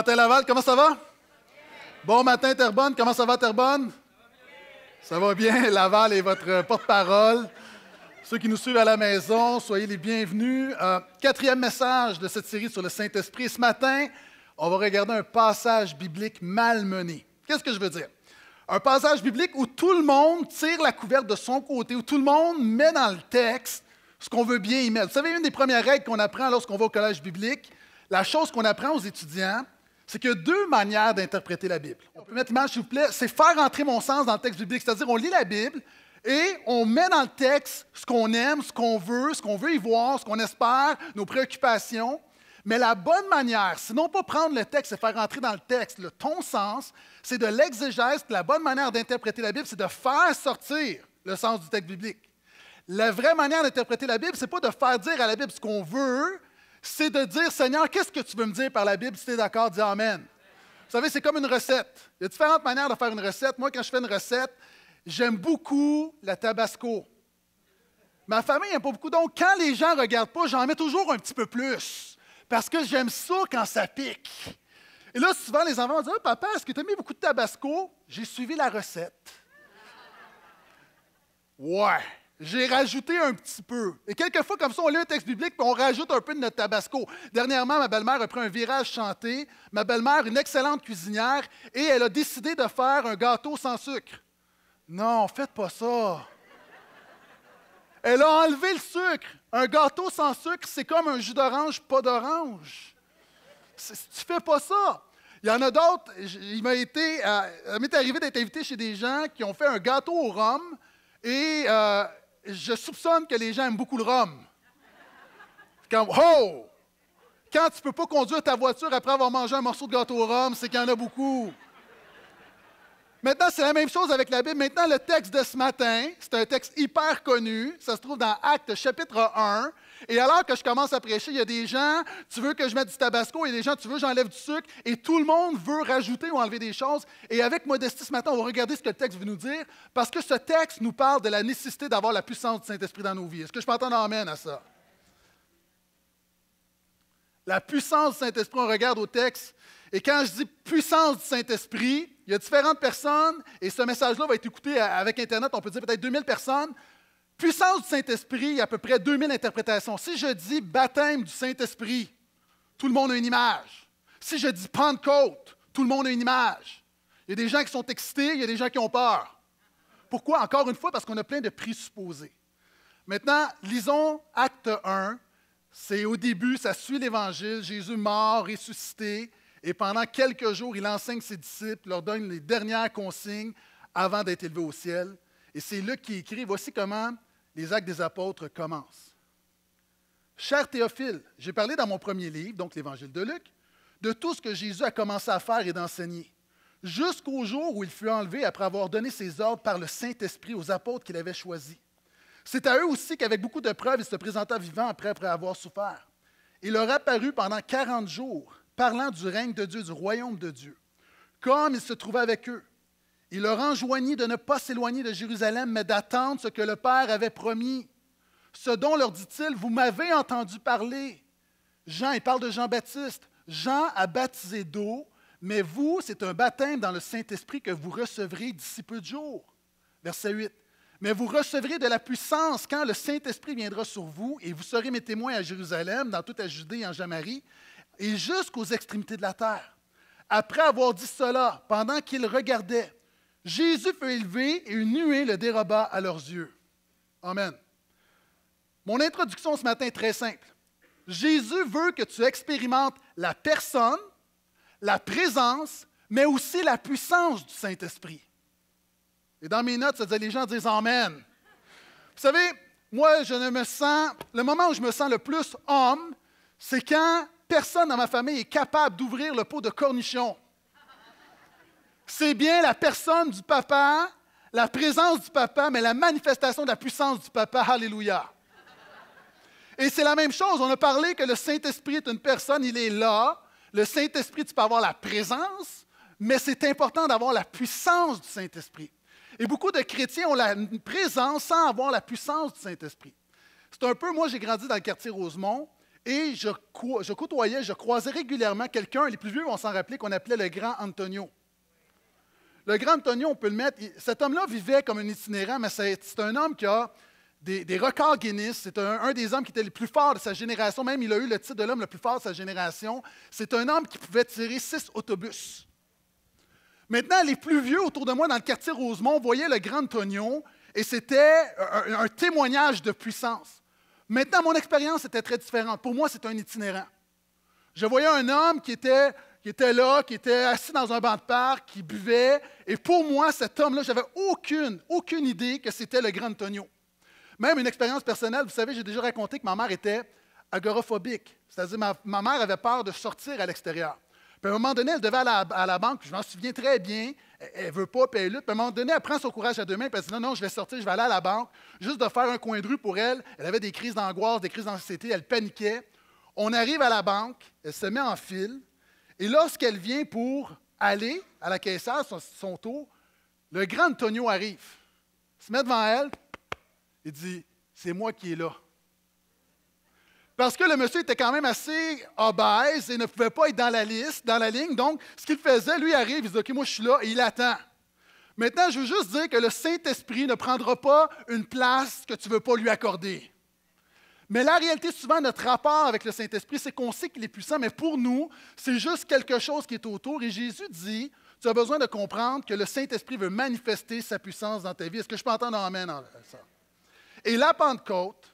matin, Laval. Comment ça va? Bon matin, Terbonne, Comment ça va, Terbonne? Ça va bien. Laval est votre porte-parole. Ceux qui nous suivent à la maison, soyez les bienvenus. Euh, quatrième message de cette série sur le Saint-Esprit. Ce matin, on va regarder un passage biblique malmené. Qu'est-ce que je veux dire? Un passage biblique où tout le monde tire la couverte de son côté, où tout le monde met dans le texte ce qu'on veut bien y mettre. Vous savez, une des premières règles qu'on apprend lorsqu'on va au collège biblique, la chose qu'on apprend aux étudiants, c'est qu'il y a deux manières d'interpréter la Bible. On peut mettre l'image, s'il vous plaît. C'est faire entrer mon sens dans le texte biblique. C'est-à-dire, on lit la Bible et on met dans le texte ce qu'on aime, ce qu'on veut, ce qu'on veut y voir, ce qu'on espère, nos préoccupations. Mais la bonne manière, sinon pas prendre le texte et faire entrer dans le texte le ton sens, c'est de l'exégèse. La bonne manière d'interpréter la Bible, c'est de faire sortir le sens du texte biblique. La vraie manière d'interpréter la Bible, c'est pas de faire dire à la Bible ce qu'on veut, c'est de dire, Seigneur, qu'est-ce que tu veux me dire par la Bible? Si tu es d'accord, dis Amen. Vous savez, c'est comme une recette. Il y a différentes manières de faire une recette. Moi, quand je fais une recette, j'aime beaucoup la tabasco. Ma famille n'aime pas beaucoup. Donc, quand les gens ne regardent pas, j'en mets toujours un petit peu plus. Parce que j'aime ça quand ça pique. Et là, souvent, les enfants vont ah, Papa, est-ce que tu as mis beaucoup de tabasco J'ai suivi la recette. Ouais j'ai rajouté un petit peu. Et quelquefois, comme ça, on lit un texte biblique puis on rajoute un peu de notre tabasco. Dernièrement, ma belle-mère a pris un virage chanté. Ma belle-mère, une excellente cuisinière, et elle a décidé de faire un gâteau sans sucre. Non, faites pas ça. Elle a enlevé le sucre. Un gâteau sans sucre, c'est comme un jus d'orange, pas d'orange. Tu fais pas ça. Il y en a d'autres. Il m'a été, euh, m'est arrivé d'être invité chez des gens qui ont fait un gâteau au rhum et euh, je soupçonne que les gens aiment beaucoup le rhum. Quand oh! Quand tu ne peux pas conduire ta voiture après avoir mangé un morceau de gâteau au rhum, c'est qu'il y en a beaucoup. Maintenant, c'est la même chose avec la Bible. Maintenant, le texte de ce matin, c'est un texte hyper connu. Ça se trouve dans Actes chapitre 1. Et alors que je commence à prêcher, il y a des gens, tu veux que je mette du tabasco, il y a des gens, tu veux que j'enlève du sucre, et tout le monde veut rajouter ou enlever des choses. Et avec modestie ce matin, on va regarder ce que le texte veut nous dire, parce que ce texte nous parle de la nécessité d'avoir la puissance du Saint-Esprit dans nos vies. Est-ce que je peux entendre amène à ça? La puissance du Saint-Esprit, on regarde au texte, et quand je dis puissance du Saint-Esprit, il y a différentes personnes, et ce message-là va être écouté euh, avec Internet, on peut dire peut-être 2000 personnes, Puissance du Saint-Esprit, il y a à peu près 2000 interprétations. Si je dis baptême du Saint-Esprit, tout le monde a une image. Si je dis Pentecôte, tout le monde a une image. Il y a des gens qui sont excités, il y a des gens qui ont peur. Pourquoi? Encore une fois, parce qu'on a plein de présupposés. Maintenant, lisons Acte 1. C'est au début, ça suit l'Évangile, Jésus mort, ressuscité, et pendant quelques jours, il enseigne ses disciples, leur donne les dernières consignes avant d'être élevé au ciel. Et c'est Luc qui écrit, voici comment les actes des apôtres commencent. Cher Théophile, j'ai parlé dans mon premier livre, donc l'Évangile de Luc, de tout ce que Jésus a commencé à faire et d'enseigner, jusqu'au jour où il fut enlevé après avoir donné ses ordres par le Saint-Esprit aux apôtres qu'il avait choisis. C'est à eux aussi qu'avec beaucoup de preuves, il se présenta vivant après, après avoir souffert. Il leur apparut pendant quarante jours, parlant du règne de Dieu, du royaume de Dieu. Comme il se trouvait avec eux, il leur enjoignit de ne pas s'éloigner de Jérusalem, mais d'attendre ce que le Père avait promis. Ce dont leur dit-il, vous m'avez entendu parler. Jean, il parle de Jean-Baptiste. Jean a baptisé d'eau, mais vous, c'est un baptême dans le Saint-Esprit que vous recevrez d'ici peu de jours. Verset 8. Mais vous recevrez de la puissance quand le Saint-Esprit viendra sur vous, et vous serez mes témoins à Jérusalem, dans toute la Judée, et en Jamarie, et jusqu'aux extrémités de la terre. Après avoir dit cela, pendant qu'il regardait, Jésus fut élevé et une nuée le déroba à leurs yeux. Amen. Mon introduction ce matin est très simple. Jésus veut que tu expérimentes la personne, la présence, mais aussi la puissance du Saint-Esprit. Et dans mes notes, ça disait, les gens disent Amen. Vous savez, moi, je ne me sens, le moment où je me sens le plus homme, c'est quand personne dans ma famille est capable d'ouvrir le pot de cornichons c'est bien la personne du papa, la présence du papa, mais la manifestation de la puissance du papa. Alléluia. Et c'est la même chose. On a parlé que le Saint-Esprit est une personne, il est là. Le Saint-Esprit, tu peux avoir la présence, mais c'est important d'avoir la puissance du Saint-Esprit. Et beaucoup de chrétiens ont la présence sans avoir la puissance du Saint-Esprit. C'est un peu, moi j'ai grandi dans le quartier Rosemont et je, je côtoyais, je croisais régulièrement quelqu'un, les plus vieux vont s'en rappeler, qu'on appelait le grand Antonio. Le grand Antonio, on peut le mettre. Cet homme-là vivait comme un itinérant, mais c'est un homme qui a des, records Guinness. C'est un, des hommes qui était le plus fort de sa génération. Même, il a eu le titre de l'homme le plus fort de sa génération. C'est un homme qui pouvait tirer six autobus. Maintenant, les plus vieux autour de moi dans le quartier Rosemont voyaient le grand Antonio et c'était un témoignage de puissance. Maintenant, mon expérience était très différente. Pour moi, c'est un itinérant. Je voyais un homme qui était qui était là, qui était assis dans un banc de parc, qui buvait. Et pour moi, cet homme-là, j'avais aucune, aucune idée que c'était le grand Antonio. Même une expérience personnelle, vous savez, j'ai déjà raconté que ma mère était agoraphobique. C'est-à-dire, ma, ma mère avait peur de sortir à l'extérieur. Puis à un moment donné, elle devait aller à la, banque, je m'en souviens très bien. Elle ne veut pas, puis elle lutte. Puis à un moment donné, elle prend son courage à deux mains, puis elle dit Non, non, je vais sortir, je vais aller à la banque. Juste de faire un coin de rue pour elle. Elle avait des crises d'angoisse, des crises d'anxiété, elle paniquait. On arrive à la banque, elle se met en file, et lorsqu'elle vient pour aller à la caissière, son, tour, le grand Antonio arrive, se met devant elle et dit C'est moi qui est là. Parce que le monsieur était quand même assez obèse et ne pouvait pas être dans la liste, dans la ligne. Donc, ce qu'il faisait, lui arrive, il dit Ok, moi je suis là et il attend. Maintenant, je veux juste dire que le Saint-Esprit ne prendra pas une place que tu ne veux pas lui accorder. Mais la réalité, souvent, notre rapport avec le Saint-Esprit, c'est qu'on sait qu'il est puissant, mais pour nous, c'est juste quelque chose qui est autour. Et Jésus dit, tu as besoin de comprendre que le Saint-Esprit veut manifester sa puissance dans ta vie. Est-ce que je peux entendre Amen dans ça? Et la Pentecôte,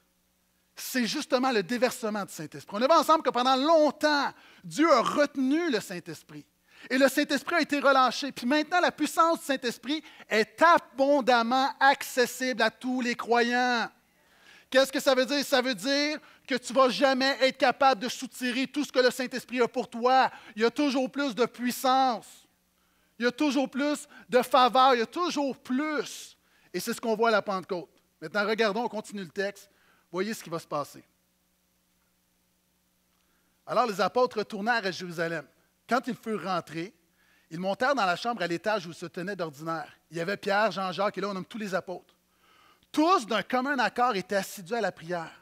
c'est justement le déversement du Saint-Esprit. On a vu ensemble que pendant longtemps, Dieu a retenu le Saint-Esprit. Et le Saint-Esprit a été relâché. Puis maintenant, la puissance du Saint-Esprit est abondamment accessible à tous les croyants. Qu'est-ce que ça veut dire? Ça veut dire que tu ne vas jamais être capable de soutirer tout ce que le Saint-Esprit a pour toi. Il y a toujours plus de puissance. Il y a toujours plus de faveur. Il y a toujours plus. Et c'est ce qu'on voit à la Pentecôte. Maintenant, regardons, on continue le texte. Voyez ce qui va se passer. Alors les apôtres retournèrent à Jérusalem. Quand ils furent rentrés, ils montèrent dans la chambre à l'étage où ils se tenaient d'ordinaire. Il y avait Pierre, Jean-Jacques, et là on nomme tous les apôtres tous d'un commun accord étaient assidus à la prière.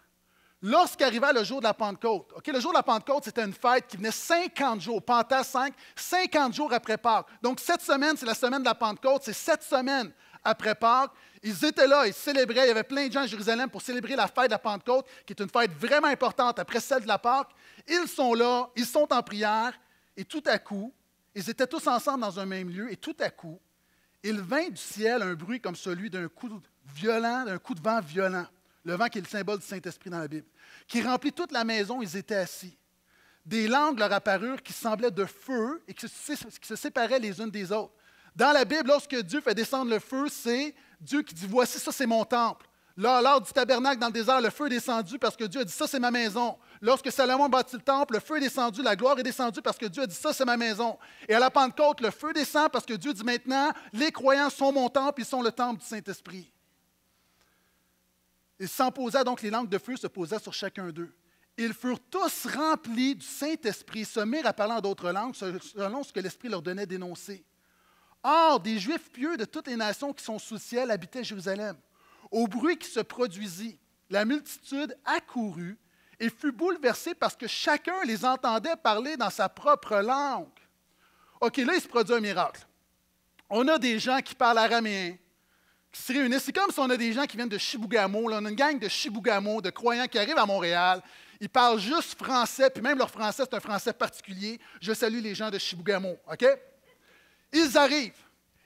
Lorsqu'arriva le jour de la Pentecôte, le jour de la Pentecôte, c'était une fête qui venait 50 jours, Pentecôte 5, 50 jours après Pâques. Donc, cette semaine, c'est la semaine de la Pentecôte, c'est sept semaines après Pâques. Ils étaient là, ils célébraient, il y avait plein de gens à Jérusalem pour célébrer la fête de la Pentecôte, qui est une fête vraiment importante après celle de la Pâque. Ils sont là, ils sont en prière, et tout à coup, ils étaient tous ensemble dans un même lieu, et tout à coup, il vint du ciel un bruit comme celui d'un coup de violent, d'un coup de vent violent, le vent qui est le symbole du Saint-Esprit dans la Bible, qui remplit toute la maison, ils étaient assis. Des langues leur apparurent qui semblaient de feu et qui se, séparaient les unes des autres. Dans la Bible, lorsque Dieu fait descendre le feu, c'est Dieu qui dit, voici, ça c'est mon temple. Là, lors du tabernacle dans le désert, le feu est descendu parce que Dieu a dit, ça c'est ma maison. Lorsque Salomon bâtit le temple, le feu est descendu, la gloire est descendue parce que Dieu a dit, ça c'est ma maison. Et à la Pentecôte, le feu descend parce que Dieu dit maintenant, les croyants sont mon temple, ils sont le temple du Saint-Esprit. Il s'imposa donc les langues de feu se posaient sur chacun d'eux. Ils furent tous remplis du Saint-Esprit, mirent à parler d'autres langues selon ce que l'Esprit leur donnait d'énoncer. Or, des Juifs pieux de toutes les nations qui sont sous ciel habitaient Jérusalem. Au bruit qui se produisit, la multitude accourut et fut bouleversée parce que chacun les entendait parler dans sa propre langue. OK, là, il se produit un miracle. On a des gens qui parlent araméen, qui se réunissent. C'est comme si on a des gens qui viennent de Chibougamo, Là, on a une gang de Chibougamau, de croyants qui arrivent à Montréal. Ils parlent juste français, puis même leur français, c'est un français particulier. Je salue les gens de Chibougamo, OK? Ils arrivent.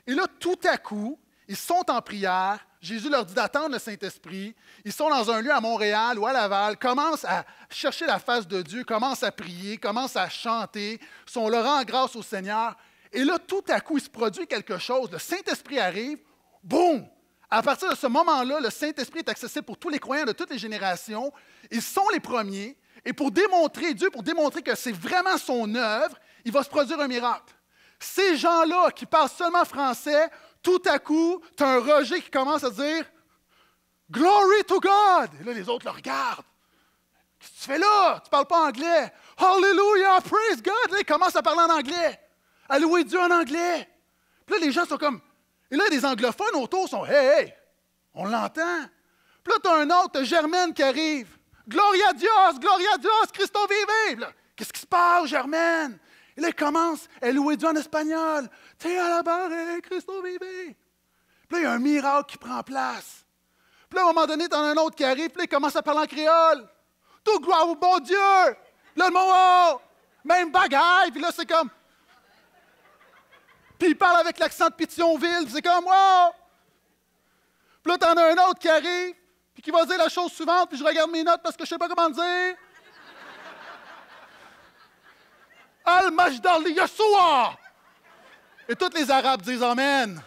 Et là, tout à coup, ils sont en prière. Jésus leur dit d'attendre le Saint-Esprit. Ils sont dans un lieu à Montréal ou à Laval, commencent à chercher la face de Dieu, commencent à prier, commencent à chanter, sont leur rend grâce au Seigneur. Et là, tout à coup, il se produit quelque chose. Le Saint-Esprit arrive, boum, à partir de ce moment-là, le Saint-Esprit est accessible pour tous les croyants de toutes les générations. Ils sont les premiers. Et pour démontrer Dieu, pour démontrer que c'est vraiment son œuvre, il va se produire un miracle. Ces gens-là qui parlent seulement français, tout à coup, tu as un rejet qui commence à dire Glory to God! Et là, les autres le regardent. Qu'est-ce que tu fais là? Tu ne parles pas anglais. Hallelujah! Praise God! Là, ils commencent à parler en anglais, à Dieu en anglais. Puis là, les gens sont comme et là, des anglophones autour sont Hey, hey on l'entend. Puis là, tu un autre, as Germaine qui arrive. Gloria Dios, Gloria Dios, Cristo vive. Qu'est-ce qui se passe, Germaine? Et là, commence, à louer Dieu en espagnol. T'es à la barre, Cristo vive. Puis là, il y a un miracle qui prend place. Puis là, à un moment donné, tu as un autre qui arrive, puis là, il commence à parler en créole. Tout gloire au bon Dieu! Là, le mot, oh! même bagaille, puis là, c'est comme, puis il parle avec l'accent de Pétionville, c'est comme moi. Puis là, t'en as un autre qui arrive, puis qui va dire la chose suivante, puis je regarde mes notes parce que je sais pas comment dire. Al-Majdarli Yeshua! Et tous les Arabes disent Amen.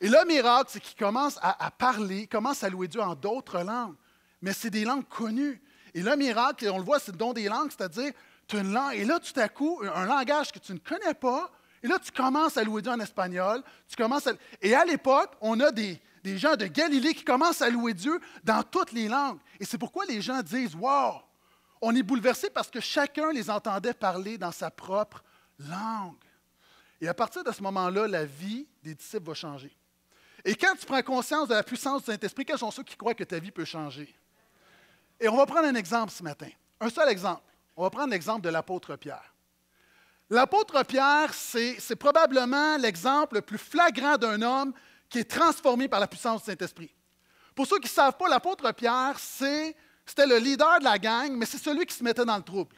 Et le miracle, c'est qu'il commence à, à, parler, commence à louer Dieu en d'autres langues, mais c'est des langues connues. Et le miracle, on le voit, c'est le don des langues, c'est-à-dire, tu une langue, et là, tout à coup, un langage que tu ne connais pas, et là, tu commences à louer Dieu en espagnol. Tu Et à l'époque, on a des, des, gens de Galilée qui commencent à louer Dieu dans toutes les langues. Et c'est pourquoi les gens disent Wow, on est bouleversé parce que chacun les entendait parler dans sa propre langue. Et à partir de ce moment-là, la vie des disciples va changer. Et quand tu prends conscience de la puissance du Saint-Esprit, quels sont ceux qui croient que ta vie peut changer? Et on va prendre un exemple ce matin. Un seul exemple. On va prendre l'exemple de l'apôtre Pierre. L'apôtre Pierre, c'est probablement l'exemple le plus flagrant d'un homme qui est transformé par la puissance du Saint-Esprit. Pour ceux qui ne savent pas, l'apôtre Pierre, c'était le leader de la gang, mais c'est celui qui se mettait dans le trouble.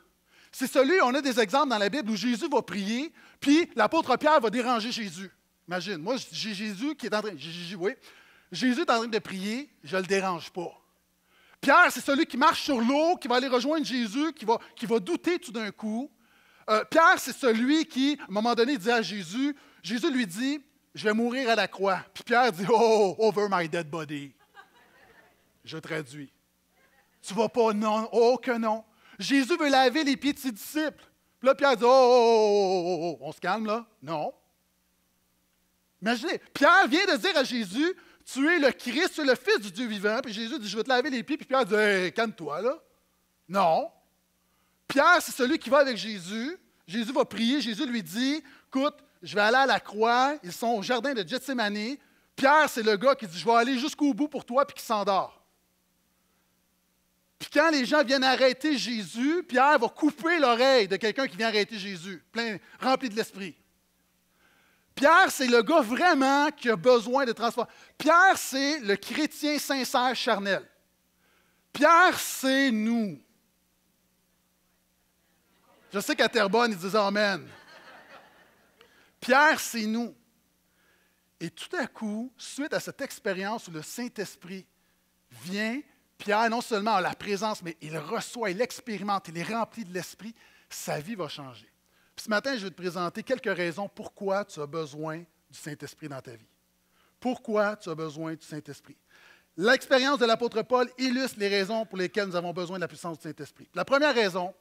C'est celui, on a des exemples dans la Bible où Jésus va prier, puis l'apôtre Pierre va déranger Jésus. Imagine, moi, j'ai Jésus qui est en train, Jésus est en train de prier, je ne le dérange pas. Pierre, c'est celui qui marche sur l'eau, qui va aller rejoindre Jésus, qui va douter tout d'un coup. Euh, Pierre, c'est celui qui, à un moment donné, dit à Jésus, Jésus lui dit, je vais mourir à la croix. Puis Pierre dit, oh, over my dead body. Je traduis. Tu vas pas, non, oh que non. Jésus veut laver les pieds de ses disciples. Puis là, Pierre dit, oh, oh, oh, oh, on se calme là? Non. Imaginez, Pierre vient de dire à Jésus, tu es le Christ, tu es le Fils du Dieu vivant. Puis Jésus dit, je vais te laver les pieds. Puis Pierre dit, calme-toi là. Non. Pierre, c'est celui qui va avec Jésus. Jésus va prier. Jésus lui dit Écoute, je vais aller à la croix. Ils sont au jardin de Gethsemane. Pierre, c'est le gars qui dit Je vais aller jusqu'au bout pour toi, puis qui s'endort. Puis quand les gens viennent arrêter Jésus, Pierre va couper l'oreille de quelqu'un qui vient arrêter Jésus, plein, rempli de l'esprit. Pierre, c'est le gars vraiment qui a besoin de transformer. Pierre, c'est le chrétien sincère charnel. Pierre, c'est nous. Je sais qu'à Terrebonne, ils disaient « Amen. Pierre, c'est nous. Et tout à coup, suite à cette expérience où le Saint-Esprit vient, Pierre, non seulement a la présence, mais il reçoit, il expérimente, il est rempli de l'Esprit, sa vie va changer. Puis ce matin, je vais te présenter quelques raisons pourquoi tu as besoin du Saint-Esprit dans ta vie. Pourquoi tu as besoin du Saint-Esprit? L'expérience de l'apôtre Paul illustre les raisons pour lesquelles nous avons besoin de la puissance du Saint-Esprit. La première raison,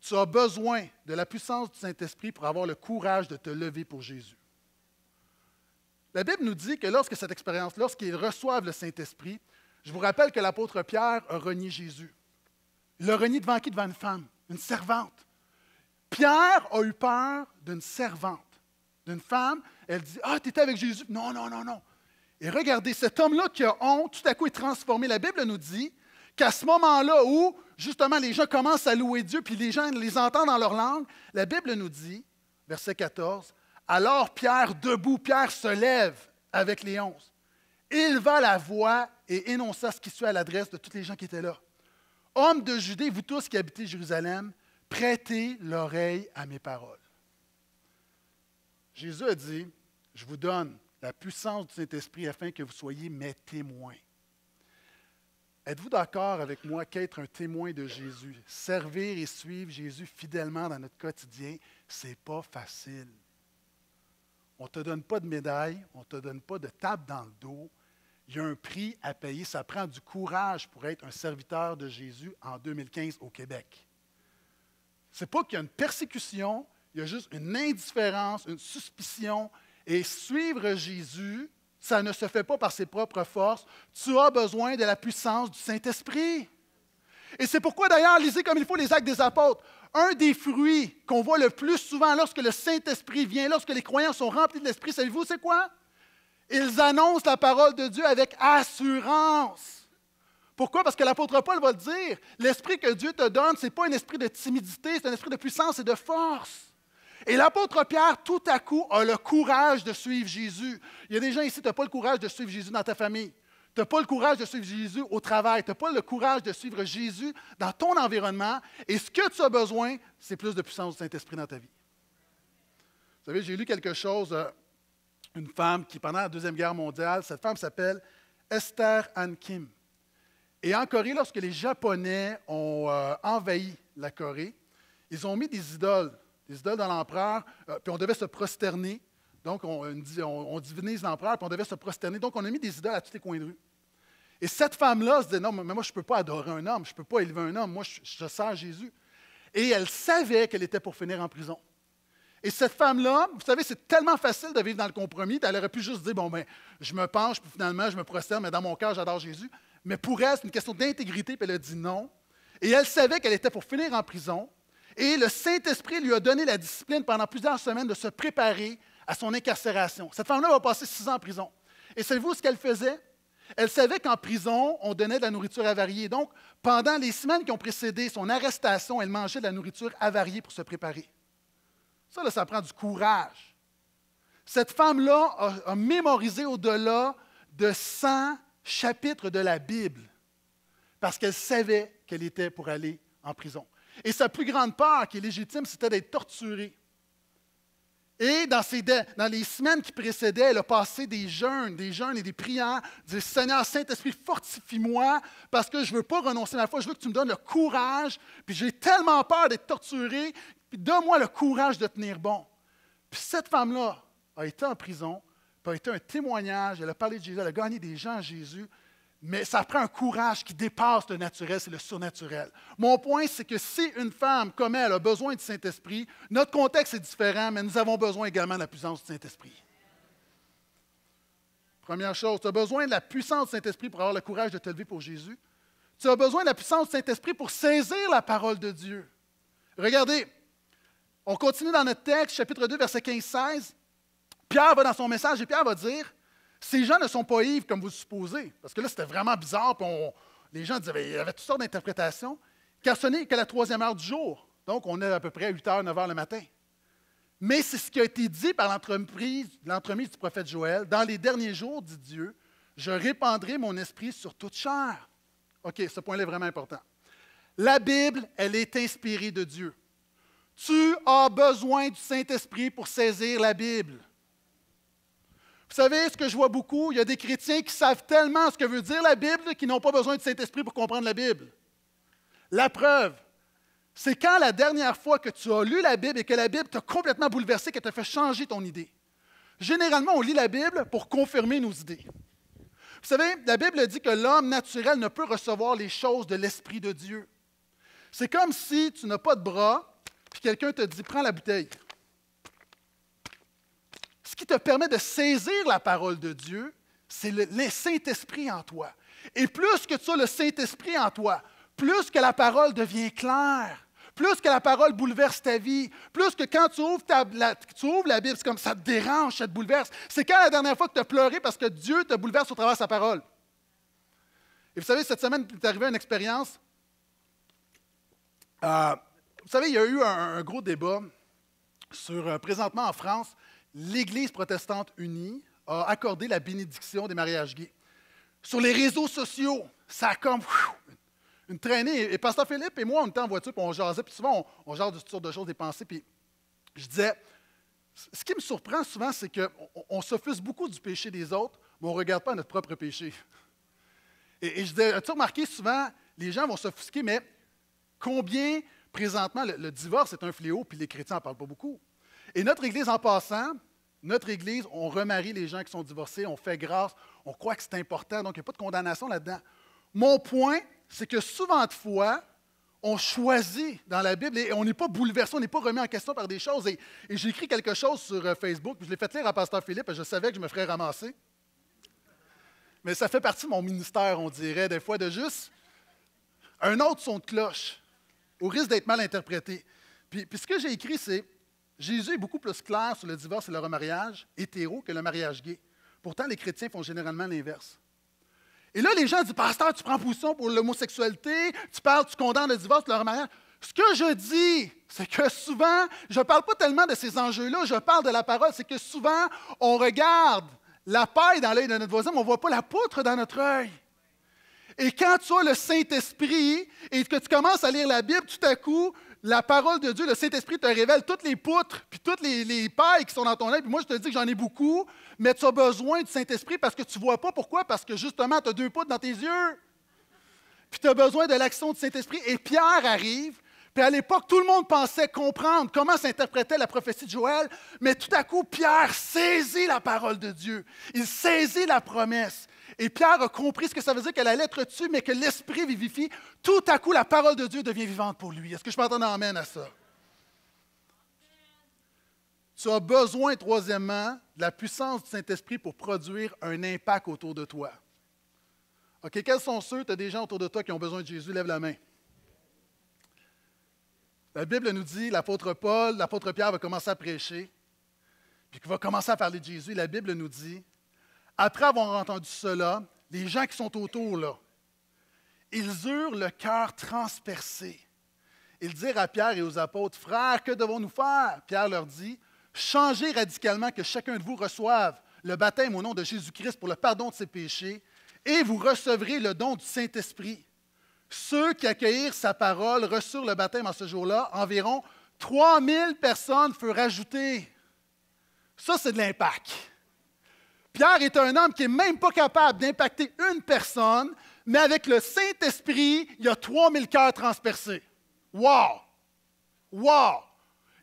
tu as besoin de la puissance du Saint-Esprit pour avoir le courage de te lever pour Jésus. La Bible nous dit que lorsque cette expérience, lorsqu'ils reçoivent le Saint-Esprit, je vous rappelle que l'apôtre Pierre a renié Jésus. Il l'a renié devant qui? Devant une femme, une servante. Pierre a eu peur d'une servante, d'une femme. Elle dit Ah, tu étais avec Jésus. Non, non, non, non. Et regardez, cet homme-là qui a honte, tout à coup est transformé. La Bible nous dit qu'à ce moment-là où, justement, les gens commencent à louer Dieu, puis les gens les entendent dans leur langue, la Bible nous dit, verset 14, Alors Pierre, debout, Pierre se lève avec les onze. Il va la voix et énonça ce qui suit à l'adresse de tous les gens qui étaient là. Hommes de Judée, vous tous qui habitez Jérusalem, prêtez l'oreille à mes paroles. Jésus a dit, je vous donne la puissance du Saint-Esprit afin que vous soyez mes témoins. Êtes-vous d'accord avec moi qu'être un témoin de Jésus, servir et suivre Jésus fidèlement dans notre quotidien, c'est pas facile. On ne te donne pas de médaille, on ne te donne pas de table dans le dos. Il y a un prix à payer. Ça prend du courage pour être un serviteur de Jésus en 2015 au Québec. C'est pas qu'il y a une persécution, il y a juste une indifférence, une suspicion. Et suivre Jésus, ça ne se fait pas par ses propres forces. Tu as besoin de la puissance du Saint-Esprit. Et c'est pourquoi d'ailleurs, lisez comme il faut les actes des apôtres. Un des fruits qu'on voit le plus souvent lorsque le Saint-Esprit vient, lorsque les croyants sont remplis de l'Esprit, savez-vous, c'est quoi? Ils annoncent la parole de Dieu avec assurance. Pourquoi? Parce que l'apôtre Paul va le dire, l'esprit que Dieu te donne, ce n'est pas un esprit de timidité, c'est un esprit de puissance et de force. Et l'apôtre Pierre, tout à coup, a le courage de suivre Jésus. Il y a des gens ici, tu n'as pas le courage de suivre Jésus dans ta famille. Tu n'as pas le courage de suivre Jésus au travail. Tu n'as pas le courage de suivre Jésus dans ton environnement. Et ce que tu as besoin, c'est plus de puissance du Saint-Esprit dans ta vie. Vous savez, j'ai lu quelque chose, euh, une femme qui, pendant la Deuxième Guerre mondiale, cette femme s'appelle Esther Ann Kim. Et en Corée, lorsque les Japonais ont euh, envahi la Corée, ils ont mis des idoles les idoles dans l'empereur, euh, puis on devait se prosterner. Donc, on, on divinise l'empereur, puis on devait se prosterner. Donc, on a mis des idoles à tous les coins de rue. Et cette femme-là se dit Non, mais moi, je ne peux pas adorer un homme, je ne peux pas élever un homme, moi, je, sers Jésus. Et elle savait qu'elle était pour finir en prison. Et cette femme-là, vous savez, c'est tellement facile de vivre dans le compromis, elle aurait pu juste dire Bon, ben, je me penche, puis finalement, je me prosterne, mais dans mon cœur, j'adore Jésus. Mais pour elle, c'est une question d'intégrité, puis elle a dit non. Et elle savait qu'elle était pour finir en prison. Et le Saint-Esprit lui a donné la discipline pendant plusieurs semaines de se préparer à son incarcération. Cette femme-là va passer six ans en prison. Et savez-vous ce qu'elle faisait? Elle savait qu'en prison, on donnait de la nourriture avariée. Donc, pendant les semaines qui ont précédé son arrestation, elle mangeait de la nourriture avariée pour se préparer. Ça, là, ça prend du courage. Cette femme-là a, a mémorisé au-delà de 100 chapitres de la Bible parce qu'elle savait qu'elle était pour aller en prison. Et sa plus grande peur, qui est légitime, c'était d'être torturé. Et dans, ces, dans, les semaines qui précédaient, elle a passé des jeûnes, des jeûnes et des prières, dit Seigneur Saint-Esprit, fortifie-moi parce que je ne veux pas renoncer à la foi, je veux que tu me donnes le courage, puis j'ai tellement peur d'être torturée. puis donne-moi le courage de tenir bon. Puis cette femme-là a été en prison, puis a été un témoignage, elle a parlé de Jésus, elle a gagné des gens à Jésus, mais ça prend un courage qui dépasse le naturel, c'est le surnaturel. Mon point, c'est que si une femme comme elle a besoin du Saint-Esprit, notre contexte est différent, mais nous avons besoin également de la puissance du Saint-Esprit. Première chose, tu as besoin de la puissance du Saint-Esprit pour avoir le courage de te lever pour Jésus. Tu as besoin de la puissance du Saint-Esprit pour saisir la parole de Dieu. Regardez, on continue dans notre texte, chapitre 2, verset 15-16. Pierre va dans son message et Pierre va dire ces gens ne sont pas ivres comme vous supposez, parce que là, c'était vraiment bizarre. Puis les gens disaient, il y avait toutes sortes d'interprétations, car ce n'est que la troisième heure du jour. Donc, on est à peu près à 8 h, 9 h le matin. Mais c'est ce qui a été dit par l'entremise du prophète Joël. Dans les derniers jours, dit Dieu, je répandrai mon esprit sur toute chair. OK, ce point-là est vraiment important. La Bible, elle est inspirée de Dieu. Tu as besoin du Saint-Esprit pour saisir la Bible. Vous savez, ce que je vois beaucoup, il y a des chrétiens qui savent tellement ce que veut dire la Bible qu'ils n'ont pas besoin de Saint-Esprit pour comprendre la Bible. La preuve, c'est quand la dernière fois que tu as lu la Bible et que la Bible t'a complètement bouleversé, qu'elle t'a fait changer ton idée. Généralement, on lit la Bible pour confirmer nos idées. Vous savez, la Bible dit que l'homme naturel ne peut recevoir les choses de l'Esprit de Dieu. C'est comme si tu n'as pas de bras, puis quelqu'un te dit, prends la bouteille ce qui te permet de saisir la parole de Dieu, c'est le, Saint-Esprit en toi. Et plus que tu as le Saint-Esprit en toi, plus que la parole devient claire, plus que la parole bouleverse ta vie, plus que quand tu ouvres, la, la Bible, c'est comme ça te dérange, ça te bouleverse. C'est quand la dernière fois que tu as pleuré parce que Dieu te bouleverse au travers de sa parole. Et vous savez, cette semaine, il est arrivé une expérience. Euh, vous savez, il y a eu un, gros débat sur, euh, présentement en France, l'Église protestante unie a accordé la bénédiction des mariages gays. Sur les réseaux sociaux, ça a comme une traînée. Et Pasteur Philippe et moi, on était en voiture, puis on jasait, puis souvent, on, on jase de toutes sortes de choses, des pensées, puis je disais, ce qui me surprend souvent, c'est qu'on on, beaucoup du péché des autres, mais on ne regarde pas notre propre péché. Et, je disais, as-tu remarqué souvent, les gens vont s'offusquer, mais combien présentement le, le divorce est un fléau, puis les chrétiens n'en parlent pas beaucoup. Et notre Église, en passant, notre Église, on remarie les gens qui sont divorcés, on fait grâce, on croit que c'est important, donc il n'y a pas de condamnation là-dedans. Mon point, c'est que souvent de fois, on choisit dans la Bible et on n'est pas bouleversé, on n'est pas remis en question par des choses. Et, j'ai écrit quelque chose sur euh, Facebook, je l'ai fait lire à Pasteur Philippe, et je savais que je me ferais ramasser. Mais ça fait partie de mon ministère, on dirait, des fois, de juste un autre son de cloche, au risque d'être mal interprété. puis ce que j'ai écrit, c'est Jésus est beaucoup plus clair sur le divorce et le remariage hétéro que le mariage gay. Pourtant, les chrétiens font généralement l'inverse. Et là, les gens disent Pasteur, tu prends position pour l'homosexualité, tu parles, tu condamnes le divorce, le remariage. Ce que je dis, c'est que souvent, je ne parle pas tellement de ces enjeux-là, je parle de la parole, c'est que souvent, on regarde la paille dans l'œil de notre voisin, mais on ne voit pas la poutre dans notre œil. Et quand tu as le Saint-Esprit et que tu commences à lire la Bible, tout à coup, la parole de Dieu, le Saint-Esprit te révèle toutes les poutres, puis toutes les, pailles qui sont dans ton œil. Puis moi, je te dis que j'en ai beaucoup, mais tu as besoin du Saint-Esprit parce que tu ne vois pas. Pourquoi? Parce que justement, tu as deux poutres dans tes yeux. Puis tu as besoin de l'action du Saint-Esprit. Et Pierre arrive. Puis à l'époque, tout le monde pensait comprendre comment s'interprétait la prophétie de Joël. Mais tout à coup, Pierre saisit la parole de Dieu. Il saisit la promesse. Et Pierre a compris ce que ça veut dire que la lettre tue, mais que l'esprit vivifie. Tout à coup, la parole de Dieu devient vivante pour lui. Est-ce que je m'entends amène à ça? Tu as besoin, troisièmement, de la puissance du Saint-Esprit pour produire un impact autour de toi. OK, quels sont ceux, tu as des gens autour de toi qui ont besoin de Jésus, lève la main. La Bible nous dit, l'apôtre Paul, l'apôtre Pierre va commencer à prêcher, puis qu'il va commencer à parler de Jésus. La Bible nous dit, après avoir entendu cela, les gens qui sont autour, là, ils eurent le cœur transpercé. Ils dirent à Pierre et aux apôtres, Frères, que devons-nous faire? Pierre leur dit, Changez radicalement que chacun de vous reçoive le baptême au nom de Jésus-Christ pour le pardon de ses péchés, et vous recevrez le don du Saint-Esprit. Ceux qui accueillirent sa parole reçurent le baptême en ce jour-là. Environ 3000 personnes furent ajoutées. Ça, c'est de l'impact. Pierre est un homme qui n'est même pas capable d'impacter une personne, mais avec le Saint-Esprit, il y a 3000 cœurs transpercés. Wow! Wow!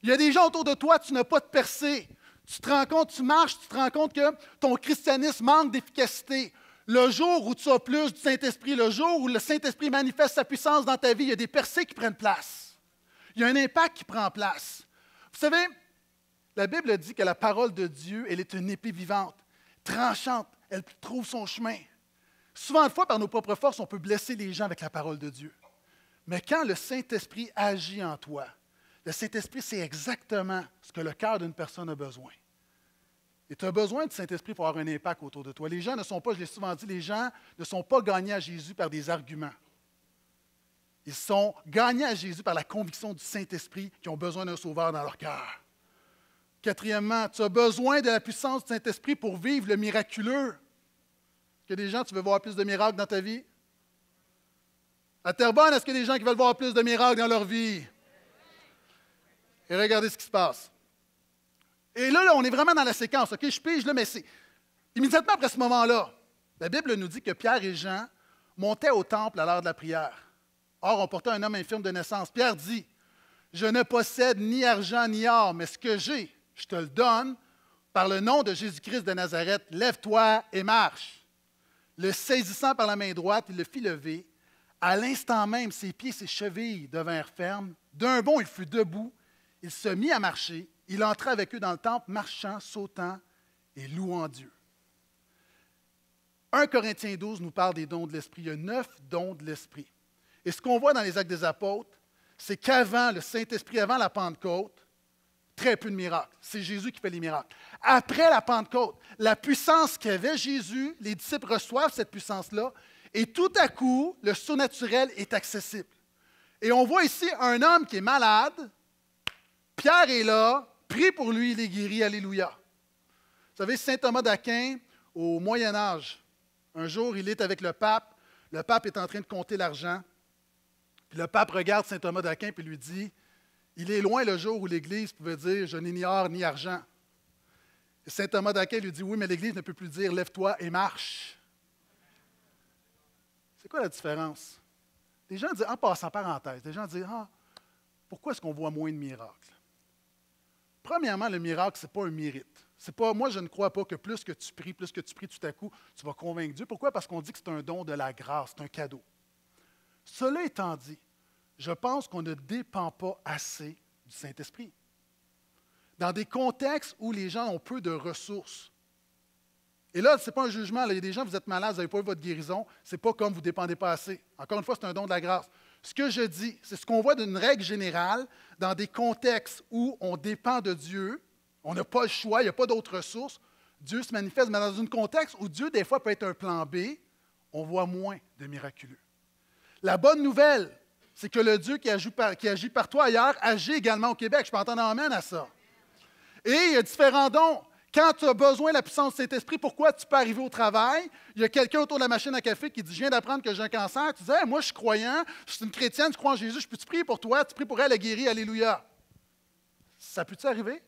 Il y a des gens autour de toi, tu n'as pas de percée. Tu te rends compte, tu marches, tu te rends compte que ton christianisme manque d'efficacité. Le jour où tu as plus du Saint-Esprit, le jour où le Saint-Esprit manifeste sa puissance dans ta vie, il y a des percées qui prennent place. Il y a un impact qui prend place. Vous savez, la Bible dit que la parole de Dieu, elle est une épée vivante tranchante, elle trouve son chemin. Souvent de fois, par nos propres forces, on peut blesser les gens avec la parole de Dieu. Mais quand le Saint-Esprit agit en toi, le Saint-Esprit c'est exactement ce que le cœur d'une personne a besoin. Et tu as besoin du Saint-Esprit pour avoir un impact autour de toi. Les gens ne sont pas, je l'ai souvent dit, les gens ne sont pas gagnés à Jésus par des arguments. Ils sont gagnés à Jésus par la conviction du Saint-Esprit qui ont besoin d'un sauveur dans leur cœur. Quatrièmement, tu as besoin de la puissance du Saint-Esprit pour vivre le miraculeux. Est-ce y a des gens, tu veux voir plus de miracles dans ta vie? À bonne, est-ce qu'il y a des gens qui veulent voir plus de miracles dans leur vie? Et regardez ce qui se passe. Et là, on est vraiment dans la séquence, OK? Je pige, mais c'est. Immédiatement après ce moment-là, la Bible nous dit que Pierre et Jean montaient au temple à l'heure de la prière. Or, on portait un homme infirme de naissance. Pierre dit Je ne possède ni argent ni or, mais ce que j'ai, je te le donne, par le nom de Jésus-Christ de Nazareth, lève-toi et marche. Le saisissant par la main droite, il le fit lever. À l'instant même, ses pieds, ses chevilles devinrent fermes. D'un bond, il fut debout. Il se mit à marcher. Il entra avec eux dans le temple, marchant, sautant et louant Dieu. 1 Corinthiens 12 nous parle des dons de l'esprit. Il y a neuf dons de l'esprit. Et ce qu'on voit dans les actes des apôtres, c'est qu'avant le Saint-Esprit, avant la Pentecôte, très peu de miracles. C'est Jésus qui fait les miracles. Après la Pentecôte, la puissance qu'avait Jésus, les disciples reçoivent cette puissance-là, et tout à coup, le surnaturel est accessible. Et on voit ici un homme qui est malade, Pierre est là, prie pour lui, il est guéri, alléluia. Vous savez, Saint Thomas d'Aquin, au Moyen Âge, un jour, il est avec le pape, le pape est en train de compter l'argent, le pape regarde Saint Thomas d'Aquin, puis lui dit, il est loin le jour où l'Église pouvait dire Je n'ignore ni argent. Saint Thomas d'Aquin lui dit Oui, mais l'Église ne peut plus dire Lève-toi et marche. C'est quoi la différence? Des gens disent, en passant parenthèse, des gens disent Ah, pourquoi est-ce qu'on voit moins de miracles? Premièrement, le miracle, ce n'est pas un mérite. C'est pas, moi, je ne crois pas que plus que tu pries, plus que tu pries tout à coup, tu vas convaincre Dieu. Pourquoi? Parce qu'on dit que c'est un don de la grâce, c'est un cadeau. Cela étant dit, je pense qu'on ne dépend pas assez du Saint-Esprit. Dans des contextes où les gens ont peu de ressources. Et là, ce n'est pas un jugement. Il y a des gens, vous êtes malades, vous n'avez pas eu votre guérison. Ce n'est pas comme vous ne dépendez pas assez. Encore une fois, c'est un don de la grâce. Ce que je dis, c'est ce qu'on voit d'une règle générale dans des contextes où on dépend de Dieu, on n'a pas le choix, il n'y a pas d'autres ressources. Dieu se manifeste, mais dans un contexte où Dieu, des fois, peut être un plan B, on voit moins de miraculeux. La bonne nouvelle, c'est que le Dieu qui agit, par, toi ailleurs agit également au Québec. Je peux entendre amène à ça. Et il y a différents dons. Quand tu as besoin de la puissance de cet esprit, pourquoi tu peux arriver au travail? Il y a quelqu'un autour de la machine à café qui dit Je viens d'apprendre que j'ai un cancer. Tu dis Moi, je suis croyant, je suis une chrétienne, je crois en Jésus, je peux te prier pour toi? Tu pries pour elle, elle guérit, Alléluia. Ça peut-tu arriver?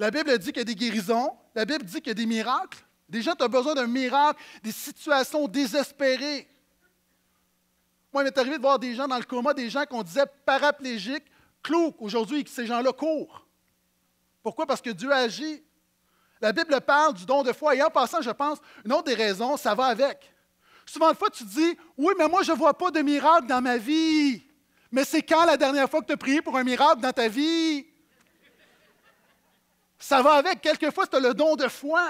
La Bible dit qu'il y a des guérisons, la Bible dit qu'il y a des miracles. Déjà, tu as besoin d'un miracle, des situations désespérées. Moi, il m'est arrivé de voir des gens dans le coma, des gens qu'on disait paraplégiques, clous aujourd'hui, que ces gens-là courent. Pourquoi? Parce que Dieu agit. La Bible parle du don de foi. Et en passant, je pense, une autre des raisons, ça va avec. Souvent, une fois, tu dis Oui, mais moi, je ne vois pas de miracle dans ma vie. Mais c'est quand la dernière fois que tu as prié pour un miracle dans ta vie? Ça va avec. Quelquefois, c'est le don de foi.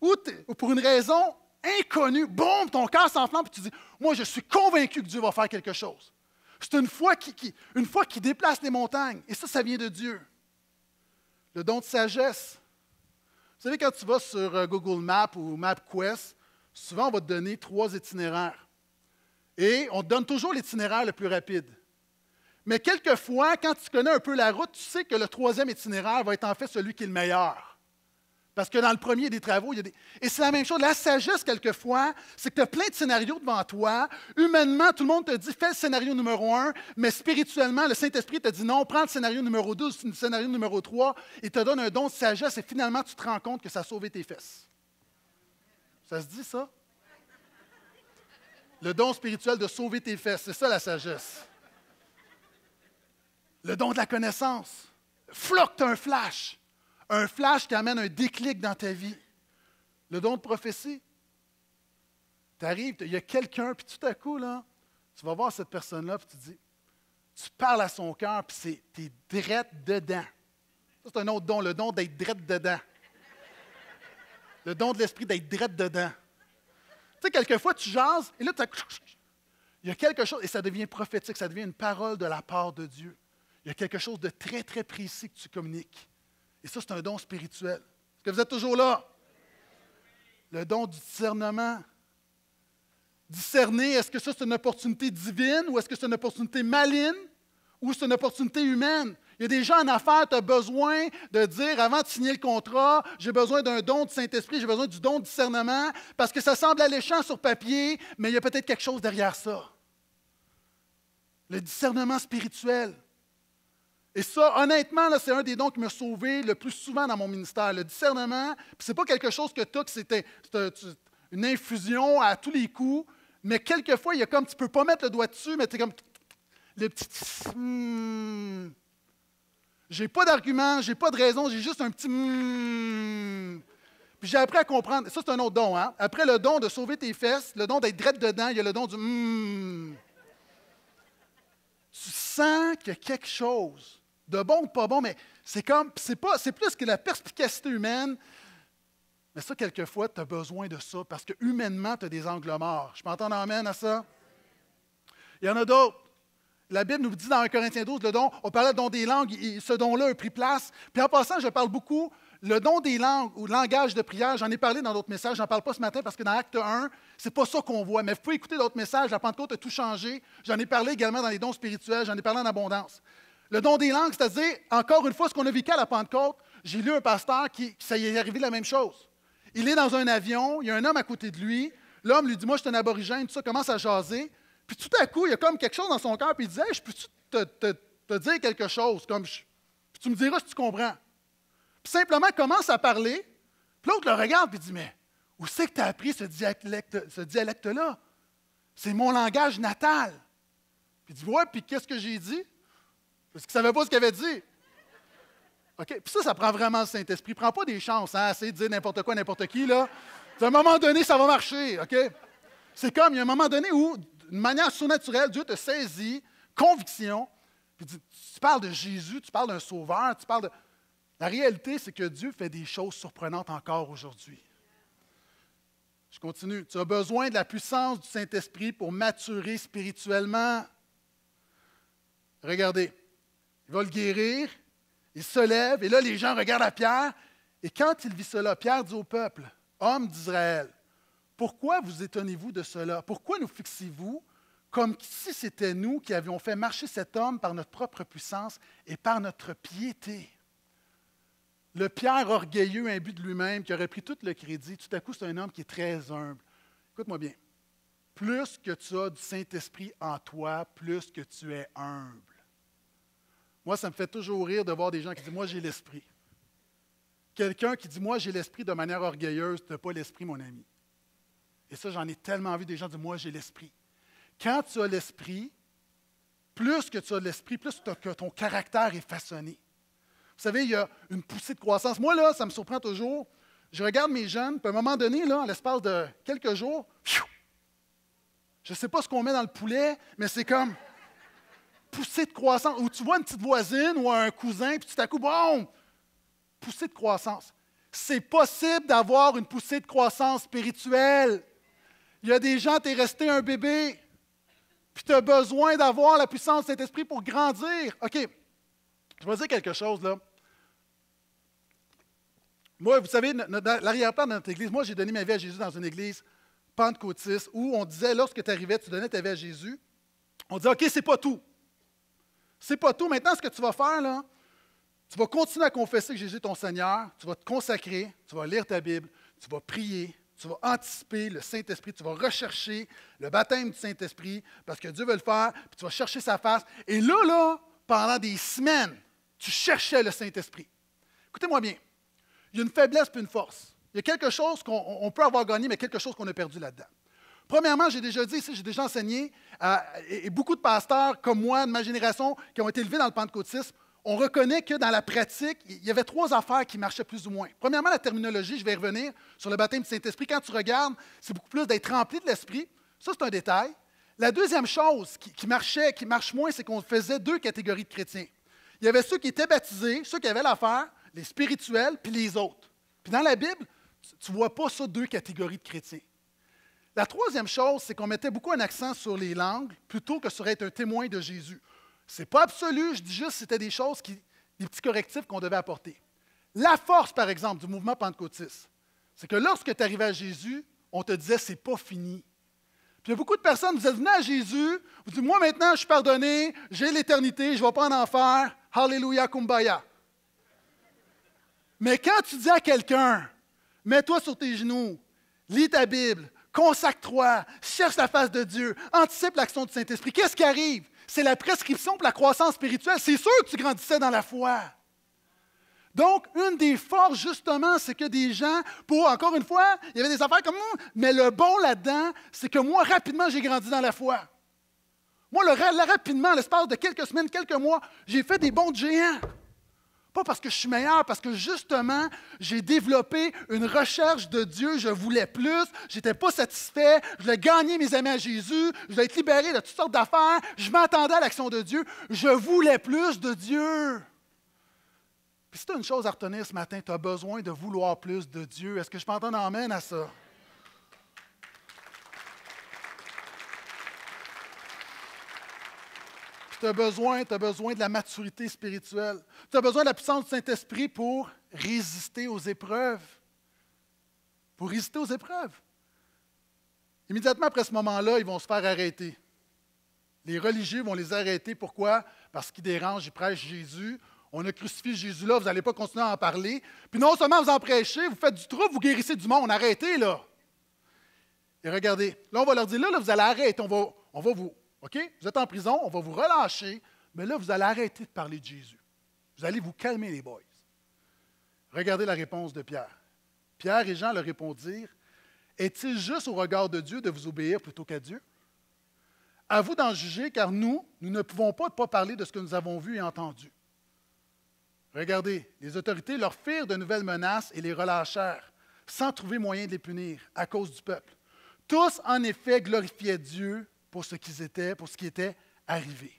ou pour une raison, Inconnu, boum, ton cœur s'enflamme, et tu dis, moi, je suis convaincu que Dieu va faire quelque chose. C'est une foi qui, une foi qui déplace les montagnes, et ça, ça vient de Dieu. Le don de sagesse. Vous savez, quand tu vas sur euh, Google Maps ou MapQuest, souvent, on va te donner trois itinéraires. Et on te donne toujours l'itinéraire le plus rapide. Mais quelquefois, quand tu connais un peu la route, tu sais que le troisième itinéraire va être en fait celui qui est le meilleur. Parce que dans le premier, des travaux. Il y a des... Et c'est la même chose. La sagesse, quelquefois, c'est que tu as plein de scénarios devant toi. Humainement, tout le monde te dit fais le scénario numéro un, mais spirituellement, le Saint-Esprit te dit non, prends le scénario numéro 12, le scénario numéro 3, et te donne un don de sagesse, et finalement, tu te rends compte que ça a sauvé tes fesses. Ça se dit, ça? Le don spirituel de sauver tes fesses, c'est ça la sagesse. Le don de la connaissance. Floque, tu un flash. Un flash qui amène un déclic dans ta vie. Le don de prophétie. Tu arrives, il y a quelqu'un, puis tout à coup, là, tu vas voir cette personne-là, puis tu dis, tu parles à son cœur, puis tu es drette dedans. c'est un autre don, le don d'être drette dedans. Le don de l'esprit d'être drette dedans. Tu sais, quelquefois, tu jases, et là, il y a quelque chose, et ça devient prophétique, ça devient une parole de la part de Dieu. Il y a quelque chose de très, très précis que tu communiques. Et ça, c'est un don spirituel. Est-ce que vous êtes toujours là? Le don du discernement. Discerner, est-ce que ça, c'est une opportunité divine ou est-ce que c'est une opportunité maligne ou c'est une opportunité humaine? Il y a des gens en affaires, tu as besoin de dire avant de signer le contrat, j'ai besoin d'un don du Saint-Esprit, j'ai besoin du don de discernement, parce que ça semble alléchant sur papier, mais il y a peut-être quelque chose derrière ça. Le discernement spirituel. Et ça, honnêtement, c'est un des dons qui m'a sauvé le plus souvent dans mon ministère. Le discernement, c'est pas quelque chose que tu as, c'était une infusion à tous les coups, mais quelquefois, il y a comme, tu peux pas mettre le doigt dessus, mais tu es comme, le petit, hmm. j'ai pas d'argument, j'ai pas de raison, j'ai juste un petit, hmm. Puis j'ai appris à comprendre, ça c'est un autre don, hein? Après le don de sauver tes fesses, le don d'être drette dedans, il y a le don du hmm. Tu sens qu'il y a quelque chose de bon ou pas bon, mais c'est comme, c'est pas, c'est plus que la perspicacité humaine. Mais ça, quelquefois, tu as besoin de ça parce que humainement, tu as des angles morts. Je m'entends amène à ça? Il y en a d'autres. La Bible nous dit dans 1 Corinthiens 12, le don, on parlait de don des langues, ce don-là a pris place. Puis en passant, je parle beaucoup, le don des langues ou le langage de prière, j'en ai parlé dans d'autres messages, j'en parle pas ce matin parce que dans Acte 1, c'est pas ça qu'on voit. Mais vous pouvez écouter d'autres messages, la Pentecôte a tout changé. J'en ai parlé également dans les dons spirituels, j'en ai parlé en abondance. Le don des langues, c'est-à-dire, encore une fois, ce qu'on a vécu à la Pentecôte, j'ai lu un pasteur qui, ça y est arrivé la même chose. Il est dans un avion, il y a un homme à côté de lui, l'homme lui dit Moi, je suis un aborigène, tout ça commence à jaser. Puis tout à coup, il y a comme quelque chose dans son cœur, puis il dit Je peux-tu te, dire quelque chose comme Tu me diras si tu comprends. Puis simplement commence à parler, puis l'autre le regarde, puis dit Mais où c'est que tu as appris ce dialecte-là C'est mon langage natal. Puis il dit Ouais, puis qu'est-ce que j'ai dit parce qu'il ne savait pas ce qu'il avait dit. OK? Puis ça, ça prend vraiment le Saint-Esprit. Prends pas des chances, hein, essayer de dire n'importe quoi, n'importe qui, là. À un moment donné, ça va marcher, OK? C'est comme, il y a un moment donné où, d'une manière surnaturelle, Dieu te saisit, conviction, puis tu parles de Jésus, tu parles d'un sauveur, tu parles de... La réalité, c'est que Dieu fait des choses surprenantes encore aujourd'hui. Je continue. Tu as besoin de la puissance du Saint-Esprit pour maturer spirituellement. Regardez, il va le guérir. Il se lève. Et là, les gens regardent à Pierre. Et quand il vit cela, Pierre dit au peuple, Homme d'Israël, pourquoi vous étonnez-vous de cela? Pourquoi nous fixez-vous comme si c'était nous qui avions fait marcher cet homme par notre propre puissance et par notre piété? Le Pierre orgueilleux, imbu de lui-même, qui aurait pris tout le crédit, tout à coup, c'est un homme qui est très humble. Écoute-moi bien. Plus que tu as du Saint-Esprit en toi, plus que tu es humble. Moi, ça me fait toujours rire de voir des gens qui disent Moi, j'ai l'esprit. Quelqu'un qui dit Moi, j'ai l'esprit de manière orgueilleuse, tu n'as pas l'esprit, mon ami. Et ça, j'en ai tellement envie des gens disent « Moi, j'ai l'esprit. Quand tu as l'esprit, plus que tu as l'esprit, plus que ton caractère est façonné. Vous savez, il y a une poussée de croissance. Moi, là, ça me surprend toujours. Je regarde mes jeunes, puis à un moment donné, là, en l'espace de quelques jours, je ne sais pas ce qu'on met dans le poulet, mais c'est comme poussée de croissance, où tu vois une petite voisine ou un cousin, puis tout à coup, bon, poussée de croissance. C'est possible d'avoir une poussée de croissance spirituelle. Il y a des gens, tu es resté un bébé, puis tu as besoin d'avoir la puissance de cet esprit pour grandir. OK, je vais dire quelque chose là. Moi, vous savez, l'arrière-plan de notre église, moi j'ai donné ma vie à Jésus dans une église pentecôtiste où on disait, lorsque tu arrivais, tu donnais ta vie à Jésus, on disait, OK, c'est pas tout. C'est pas tout. Maintenant, ce que tu vas faire, là, tu vas continuer à confesser que Jésus est ton Seigneur, tu vas te consacrer, tu vas lire ta Bible, tu vas prier, tu vas anticiper le Saint-Esprit, tu vas rechercher le baptême du Saint-Esprit parce que Dieu veut le faire, puis tu vas chercher sa face. Et là, là, pendant des semaines, tu cherchais le Saint-Esprit. Écoutez-moi bien. Il y a une faiblesse puis une force. Il y a quelque chose qu'on peut avoir gagné, mais quelque chose qu'on a perdu là-dedans. Premièrement, j'ai déjà dit j'ai déjà enseigné, et, beaucoup de pasteurs comme moi, de ma génération, qui ont été élevés dans le pentecôtisme, on reconnaît que dans la pratique, il y avait trois affaires qui marchaient plus ou moins. Premièrement, la terminologie, je vais y revenir sur le baptême du Saint-Esprit. Quand tu regardes, c'est beaucoup plus d'être rempli de l'Esprit. Ça, c'est un détail. La deuxième chose qui, qui marchait, qui marche moins, c'est qu'on faisait deux catégories de chrétiens. Il y avait ceux qui étaient baptisés, ceux qui avaient l'affaire, les spirituels, puis les autres. Puis dans la Bible, tu ne vois pas ça deux catégories de chrétiens. La troisième chose, c'est qu'on mettait beaucoup un accent sur les langues plutôt que sur être un témoin de Jésus. C'est pas absolu, je dis juste que c'était des choses, qui, des petits correctifs qu'on devait apporter. La force, par exemple, du mouvement pentecôtiste, c'est que lorsque tu arrivais à Jésus, on te disait c'est pas fini. Puis il y a beaucoup de personnes, vous êtes venus à Jésus, vous dites Moi maintenant, je suis pardonné, j'ai l'éternité, je ne vais pas en enfer. Hallelujah, kumbaya. Mais quand tu dis à quelqu'un Mets-toi sur tes genoux, lis ta Bible, consacre-toi, cherche la face de Dieu, anticipe l'action du Saint-Esprit. Qu'est-ce qui arrive? C'est la prescription pour la croissance spirituelle. C'est sûr que tu grandissais dans la foi. Donc, une des forces, justement, c'est que des gens, pour, encore une fois, il y avait des affaires comme nous, hum, mais le bon là-dedans, c'est que moi, rapidement, j'ai grandi dans la foi. Moi, le, rapidement, l'espace de quelques semaines, quelques mois, j'ai fait des bons géants. Pas parce que je suis meilleur, parce que justement, j'ai développé une recherche de Dieu, je voulais plus, j'étais pas satisfait, je voulais gagner mes amis à Jésus, je voulais être libéré de toutes sortes d'affaires, je m'attendais à l'action de Dieu, je voulais plus de Dieu. Puis si tu as une chose à retenir ce matin, tu as besoin de vouloir plus de Dieu. Est-ce que je peux entendre amène à ça? Tu as besoin, tu as besoin de la maturité spirituelle. Tu as besoin de la puissance du Saint-Esprit pour résister aux épreuves. Pour résister aux épreuves. Immédiatement après ce moment-là, ils vont se faire arrêter. Les religieux vont les arrêter. Pourquoi? Parce qu'ils dérangent, ils prêchent Jésus. On a crucifié Jésus là, vous n'allez pas continuer à en parler. Puis non seulement vous en prêchez, vous faites du trouble, vous guérissez du monde. Arrêtez là. Et regardez, là, on va leur dire, là, là vous allez arrêter, on va, on va vous, OK? Vous êtes en prison, on va vous relâcher, mais là, vous allez arrêter de parler de Jésus. Vous allez vous calmer, les boys. Regardez la réponse de Pierre. Pierre et Jean leur répondirent Est-il juste au regard de Dieu de vous obéir plutôt qu'à Dieu À vous d'en juger, car nous, nous ne pouvons pas, pas parler de ce que nous avons vu et entendu. Regardez, les autorités leur firent de nouvelles menaces et les relâchèrent, sans trouver moyen de les punir à cause du peuple. Tous, en effet, glorifiaient Dieu pour ce qu'ils étaient, pour ce qui était arrivé.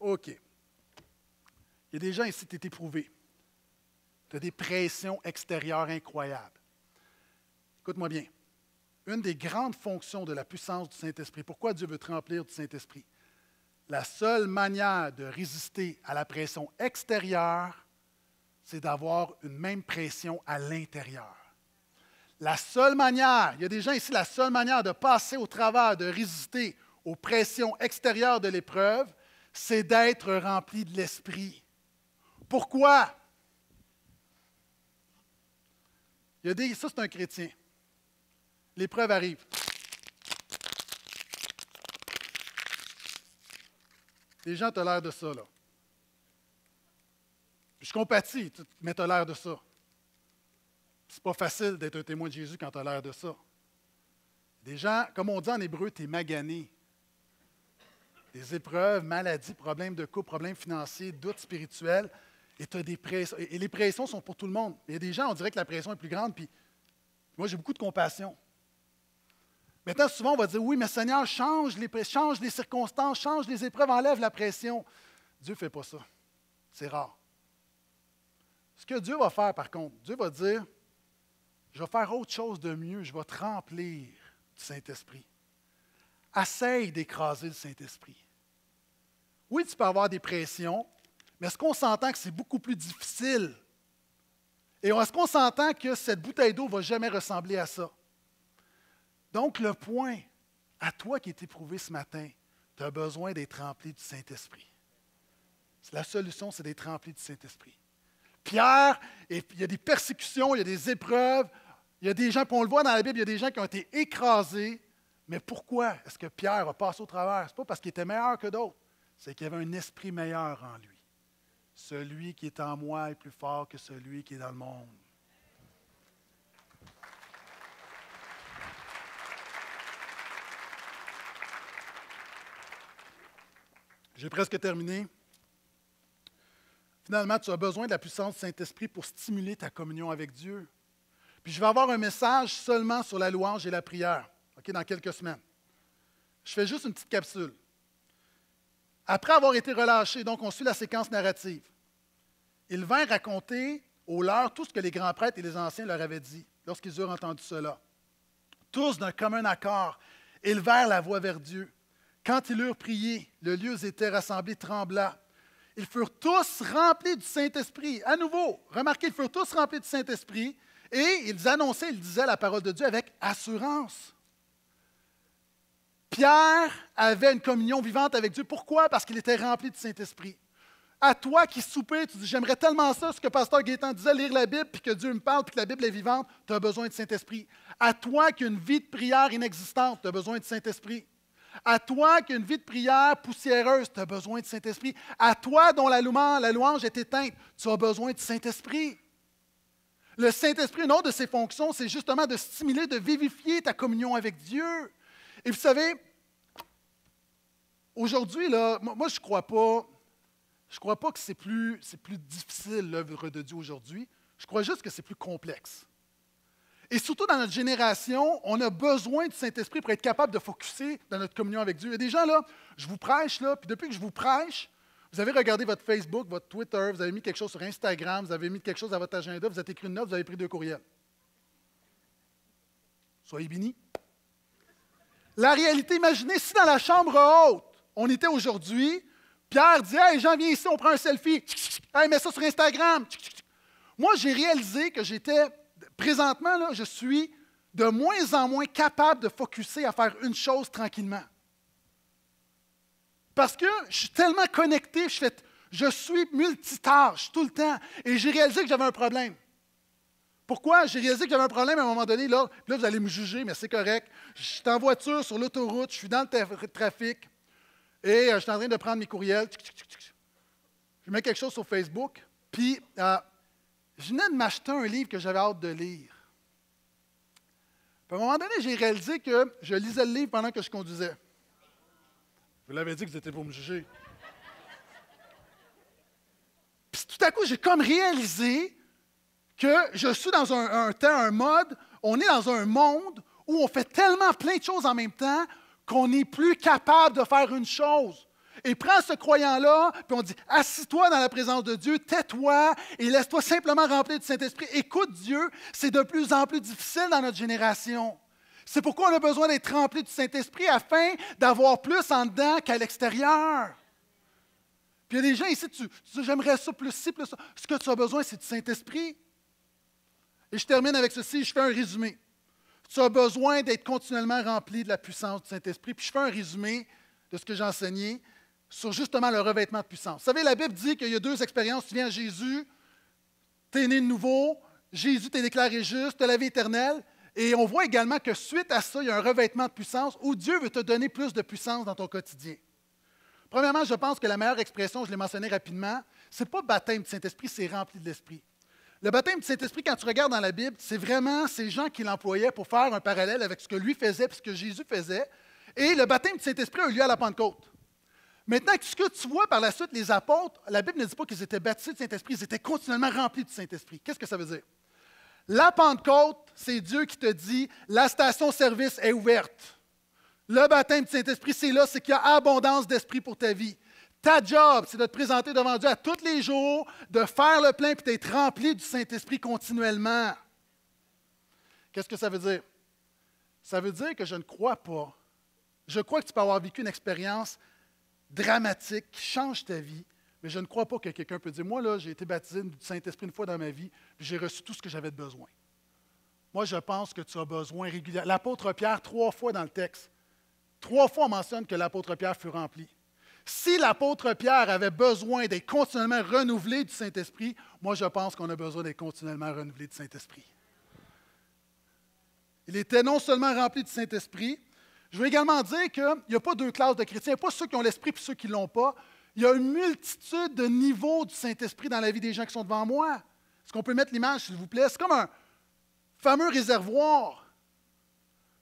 OK. Il y a des gens ici, qui ont éprouvé. Tu as des pressions extérieures incroyables. Écoute-moi bien. Une des grandes fonctions de la puissance du Saint-Esprit, pourquoi Dieu veut te remplir du Saint-Esprit? La seule manière de résister à la pression extérieure, c'est d'avoir une même pression à l'intérieur. La seule manière, il y a des gens ici, la seule manière de passer au travers, de résister aux pressions extérieures de l'épreuve, c'est d'être rempli de l'Esprit. Pourquoi? Il y a des, ça, c'est un chrétien. L'épreuve arrive. Les gens l'air de ça, là. Je compatis, mais l'air de ça. C'est pas facile d'être un témoin de Jésus quand tu as l'air de ça. Des gens, comme on dit en hébreu, tu es magané. Des épreuves, maladies, problèmes de couple, problèmes financiers, doutes spirituels. Et, as des pressions. et les pressions sont pour tout le monde. Il y a des gens, on dirait que la pression est plus grande. Puis moi, j'ai beaucoup de compassion. Maintenant, souvent, on va dire Oui, mais Seigneur, change les, change les circonstances, change les épreuves, enlève la pression. Dieu ne fait pas ça. C'est rare. Ce que Dieu va faire, par contre, Dieu va dire je vais faire autre chose de mieux. Je vais te remplir du Saint-Esprit. Essaye d'écraser le Saint-Esprit. Oui, tu peux avoir des pressions, mais est-ce qu'on s'entend que c'est beaucoup plus difficile? Et est-ce qu'on s'entend que cette bouteille d'eau ne va jamais ressembler à ça? Donc, le point, à toi qui es éprouvé ce matin, tu as besoin d'être rempli du Saint-Esprit. La solution, c'est d'être rempli du Saint-Esprit. Pierre, il y a des persécutions, il y a des épreuves, il y a des gens, puis on le voit dans la Bible, il y a des gens qui ont été écrasés. Mais pourquoi est-ce que Pierre a passé au travers? Ce pas parce qu'il était meilleur que d'autres, c'est qu'il y avait un esprit meilleur en lui. Celui qui est en moi est plus fort que celui qui est dans le monde. J'ai presque terminé. Finalement, tu as besoin de la puissance du Saint-Esprit pour stimuler ta communion avec Dieu. Puis je vais avoir un message seulement sur la louange et la prière, dans quelques semaines. Je fais juste une petite capsule. Après avoir été relâchés, donc on suit la séquence narrative. Ils vinrent raconter aux leurs tout ce que les grands prêtres et les anciens leur avaient dit lorsqu'ils eurent entendu cela. Tous d'un commun accord élevèrent la voix vers Dieu. Quand ils eurent prié, le lieu où étaient rassemblés trembla. Ils furent tous remplis du Saint-Esprit. À nouveau, remarquez, ils furent tous remplis du Saint-Esprit et ils annonçaient, ils disaient la parole de Dieu avec assurance. Pierre avait une communion vivante avec Dieu. Pourquoi? Parce qu'il était rempli du Saint-Esprit. À toi qui soupais, tu dis J'aimerais tellement ça, ce que Pasteur Gaétan disait, lire la Bible, puis que Dieu me parle, puis que la Bible est vivante, tu as besoin du Saint-Esprit. À toi qui as une vie de prière inexistante, tu as besoin du Saint-Esprit. À toi qui as une vie de prière poussiéreuse, tu as besoin du Saint-Esprit. À toi dont la la louange est éteinte, tu as besoin du Saint-Esprit. Le Saint-Esprit, une autre de ses fonctions, c'est justement de stimuler, de vivifier ta communion avec Dieu. Et vous savez, aujourd'hui, là, moi, je ne crois pas. Je crois pas que c'est plus, c'est plus difficile l'œuvre de Dieu aujourd'hui. Je crois juste que c'est plus complexe. Et surtout dans notre génération, on a besoin du Saint-Esprit pour être capable de focusser dans notre communion avec Dieu. Il y a des gens là, je vous prêche là, puis depuis que je vous prêche, vous avez regardé votre Facebook, votre Twitter, vous avez mis quelque chose sur Instagram, vous avez mis quelque chose à votre agenda, vous avez écrit une note, vous avez pris deux courriels. Soyez bénis. La réalité, imaginez si dans la chambre haute, on était aujourd'hui, Pierre dit Hey, Jean, viens ici, on prend un selfie. Hey, mets ça sur Instagram. Moi, j'ai réalisé que j'étais, présentement, là, je suis de moins en moins capable de focusser à faire une chose tranquillement. Parce que je suis tellement connecté, je, je suis multitâche tout le temps. Et j'ai réalisé que j'avais un problème. Pourquoi? J'ai réalisé que j'avais un problème à un moment donné. Là, vous allez me juger, mais c'est correct. Je suis en voiture sur l'autoroute, je suis dans le trafic et euh, je suis en train de prendre mes courriels. Je mets quelque chose sur Facebook. Puis, euh, je venais de m'acheter un livre que j'avais hâte de lire. à un moment donné, j'ai réalisé que je lisais le livre pendant que je conduisais. Vous l'avez dit que vous étiez pour me juger. Puis tout à coup, j'ai comme réalisé que je suis dans un, un temps, un mode, on est dans un monde où on fait tellement plein de choses en même temps qu'on n'est plus capable de faire une chose. Et prends ce croyant-là, puis on dit Assis-toi dans la présence de Dieu, tais-toi et laisse-toi simplement remplir du Saint-Esprit. Écoute Dieu, c'est de plus en plus difficile dans notre génération. C'est pourquoi on a besoin d'être rempli du Saint-Esprit afin d'avoir plus en dedans qu'à l'extérieur. Puis il y a des gens ici, tu, dis, j'aimerais ça, plus ci, plus ça. Ce que tu as besoin, c'est du Saint-Esprit. Et je termine avec ceci, je fais un résumé. Tu as besoin d'être continuellement rempli de la puissance du Saint-Esprit. Puis je fais un résumé de ce que j'ai enseigné sur justement le revêtement de puissance. Vous savez, la Bible dit qu'il y a deux expériences. Tu viens à Jésus, tu es né de nouveau, Jésus t'est déclaré juste, tu as la vie éternelle. Et on voit également que suite à ça, il y a un revêtement de puissance où Dieu veut te donner plus de puissance dans ton quotidien. Premièrement, je pense que la meilleure expression, je l'ai mentionné rapidement, c'est pas baptême du Saint-Esprit, c'est rempli de l'Esprit. Le baptême du Saint-Esprit, quand tu regardes dans la Bible, c'est vraiment ces gens qui l'employaient pour faire un parallèle avec ce que lui faisait et ce que Jésus faisait. Et le baptême du Saint-Esprit a eu lieu à la Pentecôte. Maintenant, ce que tu vois par la suite, les apôtres, la Bible ne dit pas qu'ils étaient baptisés du Saint-Esprit, ils étaient continuellement remplis du Saint-Esprit. Qu'est-ce que ça veut dire? La Pentecôte, c'est Dieu qui te dit, la station-service est ouverte. Le baptême du Saint-Esprit, c'est là, c'est qu'il y a abondance d'esprit pour ta vie. Ta job, c'est de te présenter devant Dieu à tous les jours, de faire le plein puis d'être rempli du Saint-Esprit continuellement. Qu'est-ce que ça veut dire? Ça veut dire que je ne crois pas. Je crois que tu peux avoir vécu une expérience dramatique qui change ta vie, mais je ne crois pas que quelqu'un peut dire, moi, là, j'ai été baptisé du Saint-Esprit une fois dans ma vie, puis j'ai reçu tout ce que j'avais de besoin. Moi, je pense que tu as besoin régulièrement. L'apôtre Pierre, trois fois dans le texte, trois fois on mentionne que l'apôtre Pierre fut rempli. Si l'apôtre Pierre avait besoin d'être continuellement renouvelé du Saint-Esprit, moi, je pense qu'on a besoin d'être continuellement renouvelé du Saint-Esprit. Il était non seulement rempli du Saint-Esprit, je veux également dire qu'il n'y a pas deux classes de chrétiens, pas ceux qui ont l'esprit et ceux qui ne l'ont pas. Il y a une multitude de niveaux du Saint-Esprit dans la vie des gens qui sont devant moi. Est-ce qu'on peut mettre l'image, s'il vous plaît? C'est comme un fameux réservoir.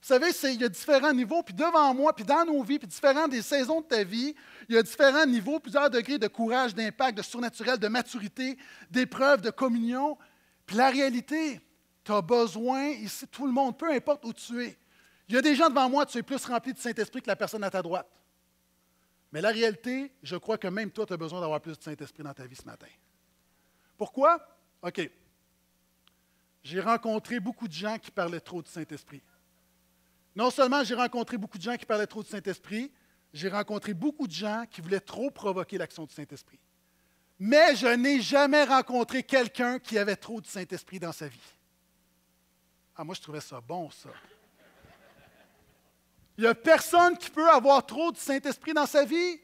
Vous savez, il y a différents niveaux, puis devant moi, puis dans nos vies, puis différents des saisons de ta vie, il y a différents niveaux, plusieurs degrés de courage, d'impact, de surnaturel, de maturité, d'épreuve, de communion. Puis la réalité, tu as besoin, ici, tout le monde, peu importe où tu es. Il y a des gens devant moi, tu es plus rempli du Saint-Esprit que la personne à ta droite. Mais la réalité, je crois que même toi, tu as besoin d'avoir plus de Saint-Esprit dans ta vie ce matin. Pourquoi? OK. J'ai rencontré beaucoup de gens qui parlaient trop du Saint-Esprit. Non seulement j'ai rencontré beaucoup de gens qui parlaient trop du Saint-Esprit, j'ai rencontré beaucoup de gens qui voulaient trop provoquer l'action du Saint-Esprit. Mais je n'ai jamais rencontré quelqu'un qui avait trop du Saint-Esprit dans sa vie. Ah, moi, je trouvais ça bon, ça. Il n'y a personne qui peut avoir trop du Saint-Esprit dans sa vie.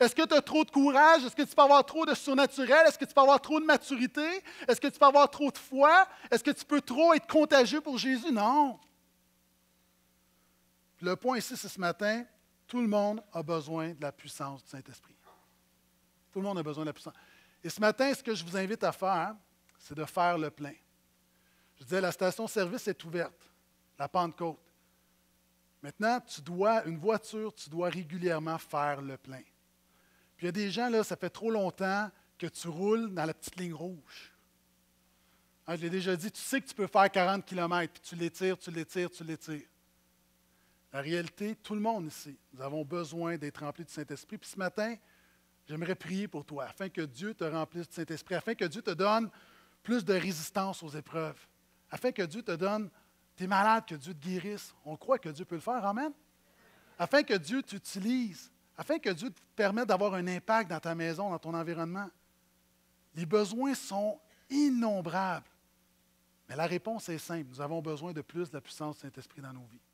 Est-ce que tu as trop de courage? Est-ce que tu peux avoir trop de surnaturel? Est-ce que tu peux avoir trop de maturité? Est-ce que tu peux avoir trop de foi? Est-ce que tu peux trop être contagieux pour Jésus? Non. Le point ici, c'est ce matin, tout le monde a besoin de la puissance du Saint-Esprit. Tout le monde a besoin de la puissance. Et ce matin, ce que je vous invite à faire, c'est de faire le plein. Je disais, la station-service est ouverte, la Pentecôte. Maintenant, tu dois, une voiture, tu dois régulièrement faire le plein. Puis il y a des gens, là, ça fait trop longtemps que tu roules dans la petite ligne rouge. Hein, je l'ai déjà dit, tu sais que tu peux faire 40 km, puis tu l'étires, tu l'étires, tu l'étires. La réalité, tout le monde ici, nous avons besoin d'être remplis du Saint-Esprit. Puis ce matin, j'aimerais prier pour toi, afin que Dieu te remplisse du Saint-Esprit, afin que Dieu te donne plus de résistance aux épreuves, afin que Dieu te donne malades malade, que Dieu te guérisse. On croit que Dieu peut le faire. Amen. Afin que Dieu t'utilise, afin que Dieu te permette d'avoir un impact dans ta maison, dans ton environnement. Les besoins sont innombrables. Mais la réponse est simple. Nous avons besoin de plus de la puissance du Saint-Esprit dans nos vies.